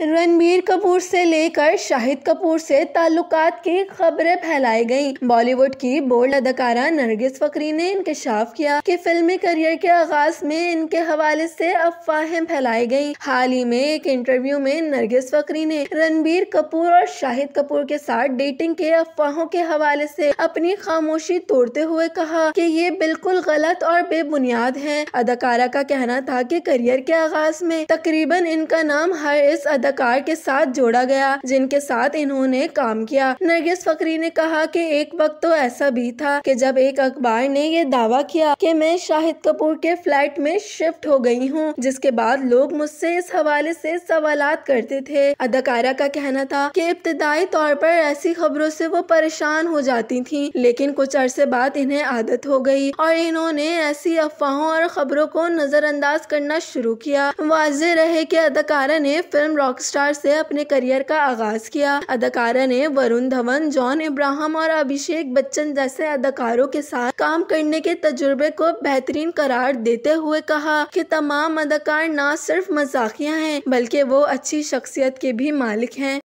रणबीर कपूर से लेकर शाहिद कपूर से ताल्लुकात की खबरें फैलाई गईं। बॉलीवुड की बोल्ड अदाकारा नरगिस फकरी ने इंकशाफ किया कि फिल्मी करियर के आगाज में इनके हवाले से अफवाहें फैलाई गईं। हाल ही में एक इंटरव्यू में नरगिस फकरी ने रणबीर कपूर और शाहिद कपूर के साथ डेटिंग के अफवाहों के हवाले से अपनी खामोशी तोड़ते हुए कहा की ये बिल्कुल गलत और बेबुनियाद है अदाकारा का कहना था की करियर के आगाज में तकरीबन इनका नाम हर इस अदा अदाकार के साथ जोड़ा गया जिनके साथ इन्होंने काम किया नरगिस फकरी ने कहा कि एक वक्त तो ऐसा भी था कि जब एक अखबार ने ये दावा किया कि मैं शाहिद कपूर के फ्लैट में शिफ्ट हो गई हूँ जिसके बाद लोग मुझसे इस हवाले से सवाल करते थे अदाकारा का कहना था कि इब्तदाई तौर पर ऐसी खबरों से वो परेशान हो जाती थी लेकिन कुछ अरसे बाद इन्हें आदत हो गई और इन्होंने ऐसी अफवाहों और खबरों को नजरअंदाज करना शुरू किया वाजे रहे की अदाकारा ने फिल्म रॉक रॉक स्टार से अपने करियर का आगाज किया अदाकारा ने वरुण धवन जॉन इब्राहम और अभिषेक बच्चन जैसे अदाकारों के साथ काम करने के तजुर्बे को बेहतरीन करार देते हुए कहा कि तमाम अदाकार न सिर्फ मजाकिया हैं बल्कि वो अच्छी शख्सियत के भी मालिक हैं